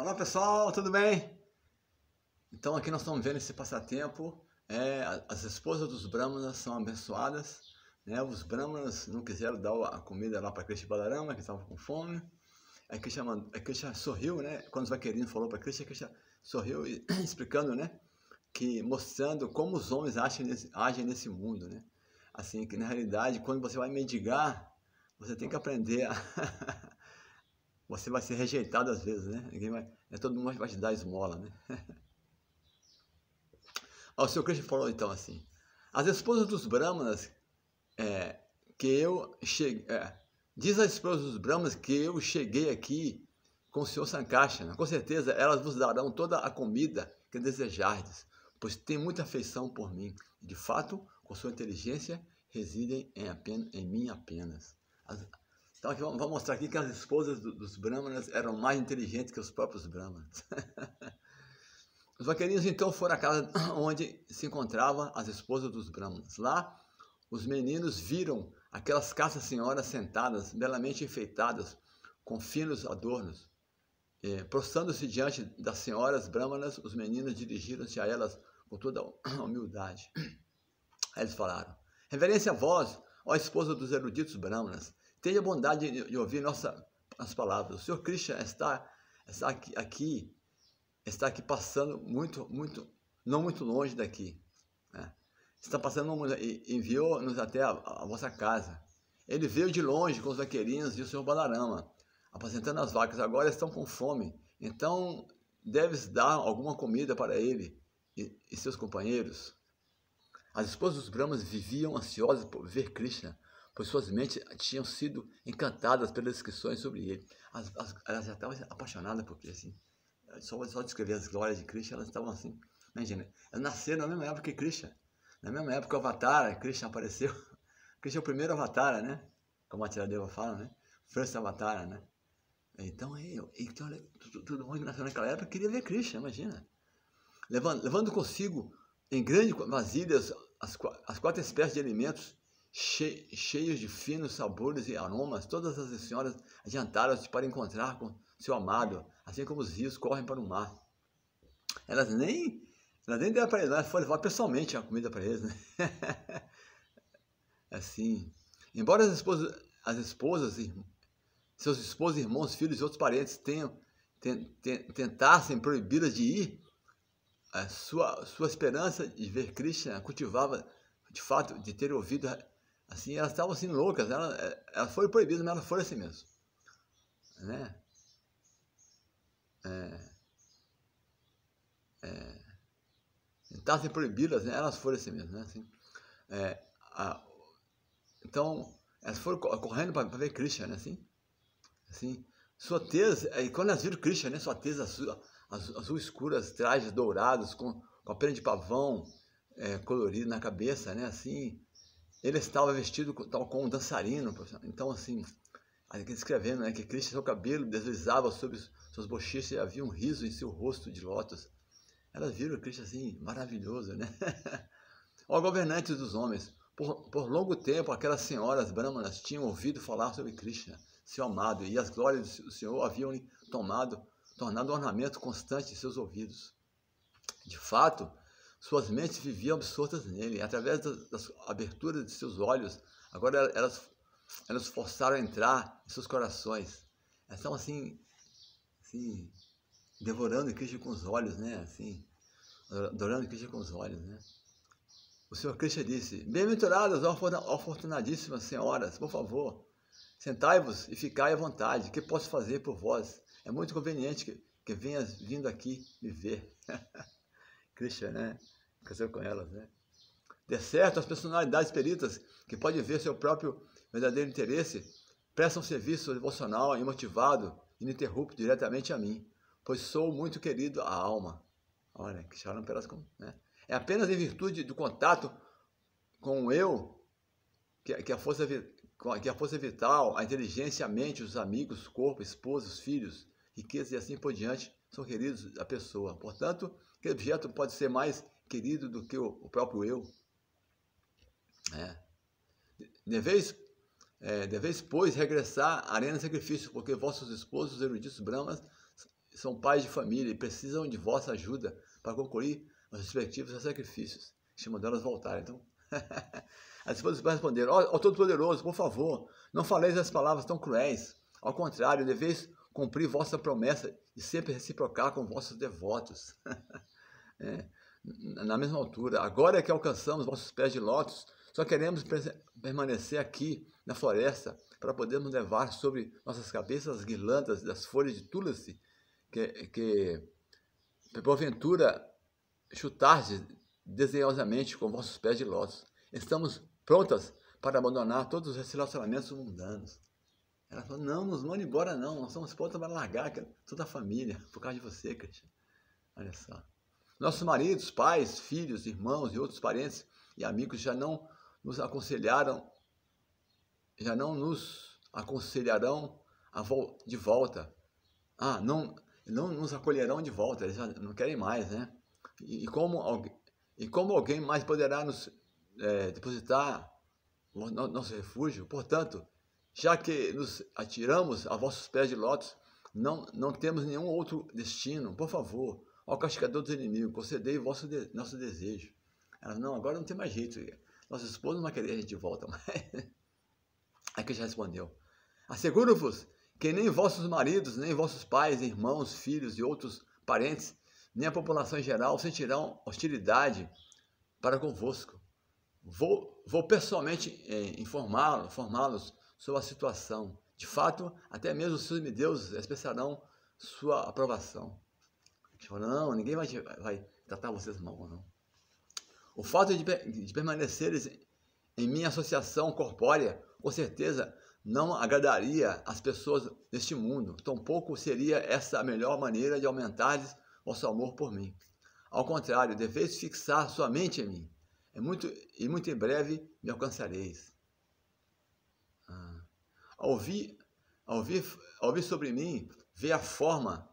Olá pessoal, tudo bem? Então aqui nós estamos vendo esse passatempo. É, as esposas dos brahmanas são abençoadas. Né? Os brahmanas não quiseram dar a comida lá para Krishna Balarama, que estava com fome. A é, Krishna, mandou, a é, Krishna sorriu, né? Quando os vaqueirinhos falou para Krishna, a Krishna sorriu e, explicando, né? Que mostrando como os homens agem nesse, agem nesse mundo, né? Assim, que na realidade, quando você vai mendigar, você tem que aprender a você vai ser rejeitado às vezes, né? Ninguém vai, né? Todo mundo vai te dar esmola, né? o Sr. Cristo falou então assim: As esposas dos Brahmanas é, que eu cheguei. É, diz as esposas dos Brahmanas que eu cheguei aqui com o Sr. Sankashana. Com certeza elas vos darão toda a comida que desejardes, pois têm muita afeição por mim. De fato, com sua inteligência residem em, apenas, em mim apenas. As, então aqui vamos mostrar aqui que as esposas do, dos brahmanas eram mais inteligentes que os próprios brahmanas. os vaqueirinhos então foram à casa onde se encontravam as esposas dos brahmanas. Lá, os meninos viram aquelas castas senhoras sentadas, belamente enfeitadas, com finos adornos. Eh, Prostando-se diante das senhoras brahmanas, os meninos dirigiram-se a elas com toda a humildade. Eles falaram: Reverência a vós, ó esposa dos eruditos brahmanas, Tenha bondade de, ouvir nossa, as palavras. O Senhor Krishna está, está aqui, aqui, está aqui passando muito, muito, não muito longe daqui. Né? Está passando, enviou-nos até a, a, a, vossa casa. Ele veio de longe com os vaqueirinhos e o Senhor Balarama, apacentando as vacas. Agora estão com fome. Então, deves dar alguma comida para ele e, e seus companheiros. As esposas dos Brahmas viviam ansiosas por ver Krishna, pois suas mentes tinham sido encantadas pelas descrições sobre ele. As, as, elas já estavam apaixonadas porque assim, só, só descrever as glórias de Krishna, elas estavam assim, imagina, elas nasceram na mesma época que Krishna. Na mesma época o Avatar, Krishna apareceu. Krishna é o primeiro Avatar, né? Como a Tiradeva fala, né? França Avatar, né? Então, é, eu, então todo mundo que nasceu naquela época queria ver Krishna, imagina. Levando, levando consigo em grandes vasilhas as, as quatro espécies de alimentos che cheios de finos sabores e aromas, todas as senhoras adiantaram-se para encontrar com seu amado, assim como os rios correm para o mar. Elas nem, elas nem deram para eles, elas foram levar pessoalmente a comida para eles. Né? assim, embora as esposas, as esposas seus esposos, irmãos, filhos e outros parentes tenham, ten, ten, tentassem proibi-las de ir, a sua, sua esperança de ver Krishna cultivava de fato de ter ouvido Assim, elas estavam assim loucas, elas, eh, elas foram proibidas, mas elas foram assim mesmo. Né? É, é, então, assim, né? elas foram assim mesmo. Né? Assim, é, a, então, elas foram correndo para ver Krishna, né? assim. assim suas é, e quando elas viram Krishna, né? tese azul, azul, azul escuras, trajes dourados, com, com a perna de pavão é, colorido na cabeça, né? assim, ele estava vestido tal como um dançarino. Então, assim, escrevendo né, que Cristo, seu cabelo deslizava sobre suas bochechas e havia um riso em seu rosto de lótus. Elas viram Cristo assim, maravilhoso, né? Ó governantes dos homens, por, por longo tempo aquelas senhoras brahmanas tinham ouvido falar sobre Krishna, seu amado, e as glórias do Senhor haviam tomado, tornado um ornamento constante em seus ouvidos. De fato, suas mentes viviam absortas nele. Através da abertura de seus olhos, agora elas, elas forçaram a entrar em seus corações. Elas estavam assim, assim, devorando Cristo com os olhos, né? Assim, adorando Cristo com os olhos, né? O Senhor Cristo disse: Bem-aventuradas, afortunadíssimas senhoras, por favor, sentai-vos e ficai à vontade. O que posso fazer por vós? É muito conveniente que, que venhas vindo aqui me ver. Krishna, né? Casou com elas, né? De certo, as personalidades peritas, que podem ver seu próprio verdadeiro interesse, prestam serviço devocional e motivado, ininterrupto, diretamente a mim, pois sou muito querido à alma. Olha, que choram pelas... Né? É apenas em virtude do contato com o eu que, que, a força, que a força vital, a inteligência, a mente, os amigos, corpo, esposa, os filhos, riquezas e assim por diante são queridos à pessoa. Portanto, que objeto pode ser mais querido do que o, próprio eu? É. Deveis, é, deveis, pois, regressar à arena de sacrifício, porque vossos esposos eruditos brahmas são pais de família e precisam de vossa ajuda para concluir os respectivos sacrifícios, estimulando elas voltarem. Então, as esposas responderam: Ó oh, Todo-Poderoso, por favor, não faleis as palavras tão cruéis. Ao contrário, deveis cumprir vossa promessa e sempre reciprocar com vossos devotos. é, na mesma altura, agora é que alcançamos vossos pés de lótus, só queremos permanecer aqui na floresta para podermos levar sobre nossas cabeças as guirlandas das folhas de túlice que, que porventura chutardes desenhosamente com vossos pés de lótus. Estamos prontas para abandonar todos os relacionamentos mundanos. Ela falou, não, nos manda embora não, nós somos pontos para largar toda a família, por causa de você, Cristian. Olha só. Nossos maridos, pais, filhos, irmãos e outros parentes e amigos já não nos aconselharam, já não nos aconselharão vol de volta. Ah, não, não nos acolherão de volta, eles já não querem mais, né? E, e como, alguém, e como alguém mais poderá nos é, depositar no nosso refúgio? Portanto, já que nos atiramos a vossos pés de lótus, não, não temos nenhum outro destino. Por favor, ó castigador dos inimigos, concedei vosso de, nosso desejo. Ela, não, agora não tem mais jeito. Nossa esposa não vai querer a gente de volta. Mas... Aí é que já respondeu. Asseguro-vos que nem vossos maridos, nem vossos pais, irmãos, filhos e outros parentes, nem a população em geral sentirão hostilidade para convosco. Vou, vou pessoalmente eh, informá-los, informá-los sua situação. De fato, até mesmo os seus deuses expressarão sua aprovação. não, ninguém vai, vai tratar vocês mal, não. O fato de, de permaneceres em minha associação corpórea, com certeza, não agradaria as pessoas deste mundo. Tampouco seria essa a melhor maneira de o vosso amor por mim. Ao contrário, deveis fixar sua mente em mim. É muito, e muito em breve me alcançareis. Ao ouvir ao ouvir ao sobre mim, ver a forma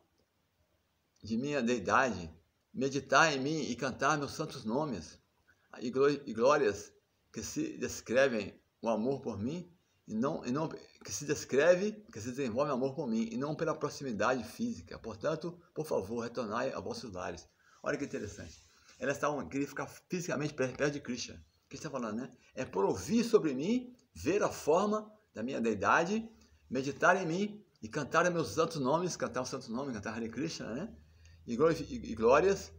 de minha deidade, meditar em mim e cantar meus santos nomes e glórias que se descrevem o amor por mim e não, e não que se descreve, que se desenvolve amor por mim e não pela proximidade física. Portanto, por favor, retornai a vossos lares. Olha que interessante. Elas estavam queria ficar fisicamente perto de Krishna. O que está falando, né? É por ouvir sobre mim, ver a forma da minha deidade, meditar em mim e cantar meus santos nomes, cantar o santo nome, cantar Hare Krishna, né? E, e glórias,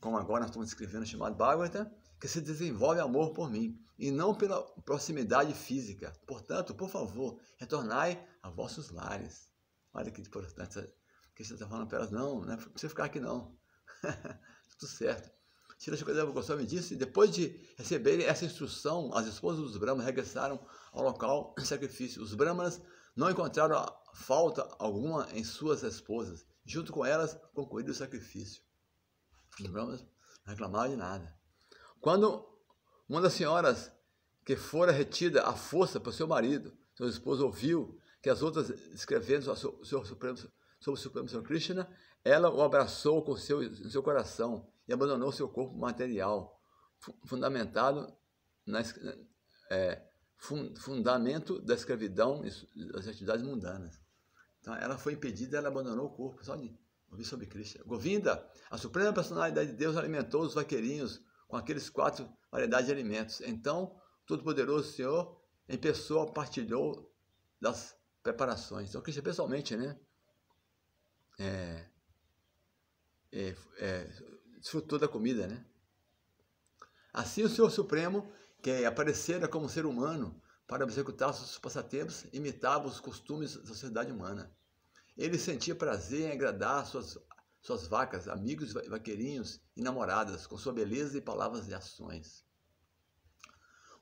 como agora nós estamos escrevendo, chamado Bhagavata, que se desenvolve amor por mim e não pela proximidade física. Portanto, por favor, retornai a vossos lares. Olha que importante que você está falando para elas, não, não é precisa ficar aqui não. Tudo certo. Sila Shukadeva Goswami disse, depois de receberem essa instrução, as esposas dos Brahmas regressaram ao local de sacrifício. Os Brahmas não encontraram falta alguma em suas esposas. Junto com elas, concluíram o sacrifício. Os Brahmas não reclamaram de nada. Quando uma das senhoras que fora retida à força para seu marido, seu esposo ouviu que as outras escrevendo sobre o Supremo, sobre o Supremo Senhor Krishna, ela o abraçou com seu, seu coração e abandonou seu corpo material, fundamentado na, é, fundamento da escravidão e das atividades mundanas. Então, ela foi impedida, ela abandonou o corpo, só de ouvir sobre Cristo. Govinda, a suprema personalidade de Deus alimentou os vaqueirinhos com aqueles quatro variedades de alimentos. Então, Todo-Poderoso Senhor, em pessoa, partilhou das preparações. Então, Cristo é pessoalmente, né? É, é, é, desfrutou da comida, né? Assim o Senhor Supremo, que aparecera como ser humano para executar seus passatempos, imitava os costumes da sociedade humana. Ele sentia prazer em agradar suas, suas vacas, amigos vaqueirinhos e namoradas, com sua beleza e palavras e ações.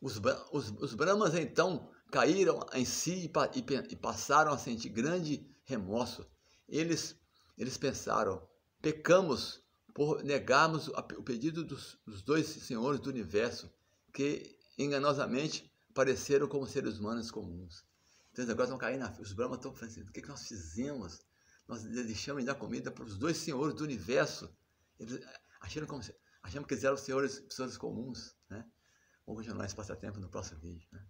Os, os, os Brahmas então caíram em si e, e, e passaram a sentir grande remorso. Eles, eles pensaram: pecamos por negarmos o pedido dos, dos dois senhores do universo que enganosamente pareceram como seres humanos comuns. Então agora estão caindo Os Brahmas estão falando assim, o que, é que nós fizemos? Nós deixamos de dar comida para os dois senhores do universo. Eles eh, acharam como, achamos que eles eram senhores, pessoas comuns. Né? Vamos continuar esse passatempo no próximo vídeo. Né?